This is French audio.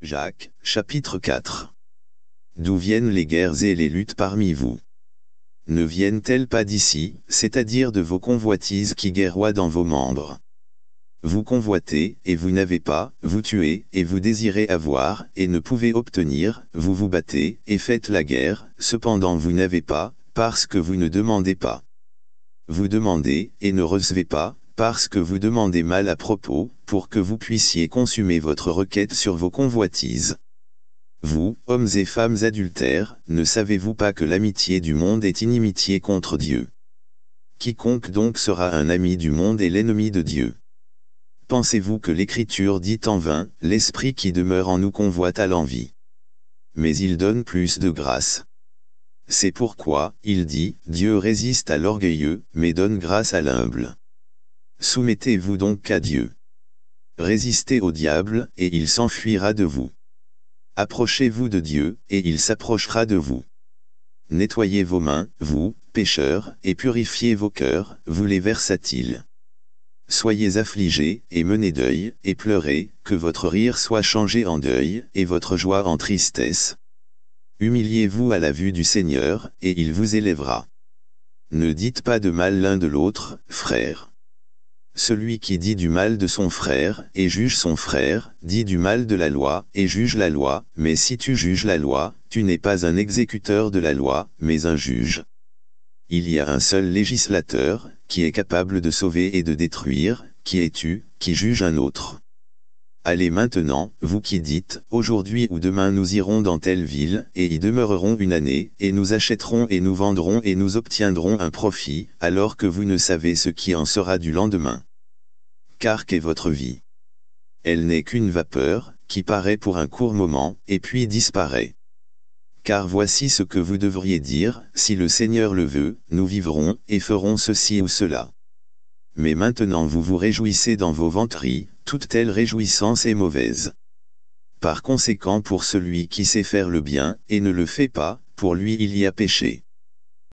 Jacques, chapitre 4. D'où viennent les guerres et les luttes parmi vous Ne viennent-elles pas d'ici, c'est-à-dire de vos convoitises qui guerroient dans vos membres Vous convoitez, et vous n'avez pas, vous tuez, et vous désirez avoir, et ne pouvez obtenir, vous vous battez, et faites la guerre, cependant vous n'avez pas, parce que vous ne demandez pas. Vous demandez, et ne recevez pas, parce que vous demandez mal à propos, pour que vous puissiez consumer votre requête sur vos convoitises. Vous, hommes et femmes adultères, ne savez-vous pas que l'amitié du monde est inimitié contre Dieu Quiconque donc sera un ami du monde est l'ennemi de Dieu. Pensez-vous que l'Écriture dit en vain, l'Esprit qui demeure en nous convoite à l'envie Mais il donne plus de grâce. C'est pourquoi, il dit, Dieu résiste à l'orgueilleux, mais donne grâce à l'humble. Soumettez-vous donc à Dieu. Résistez au diable, et il s'enfuira de vous. Approchez-vous de Dieu, et il s'approchera de vous. Nettoyez vos mains, vous, pécheurs, et purifiez vos cœurs, vous les versatiles. Soyez affligés, et menez deuil, et pleurez, que votre rire soit changé en deuil, et votre joie en tristesse. Humiliez-vous à la vue du Seigneur, et il vous élèvera. Ne dites pas de mal l'un de l'autre, frères. Celui qui dit du mal de son frère, et juge son frère, dit du mal de la loi, et juge la loi, mais si tu juges la loi, tu n'es pas un exécuteur de la loi, mais un juge. Il y a un seul législateur, qui est capable de sauver et de détruire, qui es tu, qui juge un autre. Allez maintenant, vous qui dites, aujourd'hui ou demain nous irons dans telle ville, et y demeurerons une année, et nous achèterons et nous vendrons et nous obtiendrons un profit, alors que vous ne savez ce qui en sera du lendemain car qu'est votre vie Elle n'est qu'une vapeur, qui paraît pour un court moment, et puis disparaît. Car voici ce que vous devriez dire, si le Seigneur le veut, nous vivrons, et ferons ceci ou cela. Mais maintenant vous vous réjouissez dans vos ventries, toute telle réjouissance est mauvaise. Par conséquent pour celui qui sait faire le bien, et ne le fait pas, pour lui il y a péché.